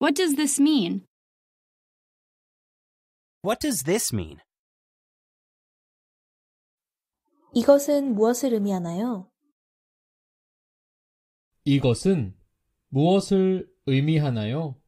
What does this mean? What does this mean? 이것은 무엇을 의미하나요? 이것은 무엇을 의미하나요?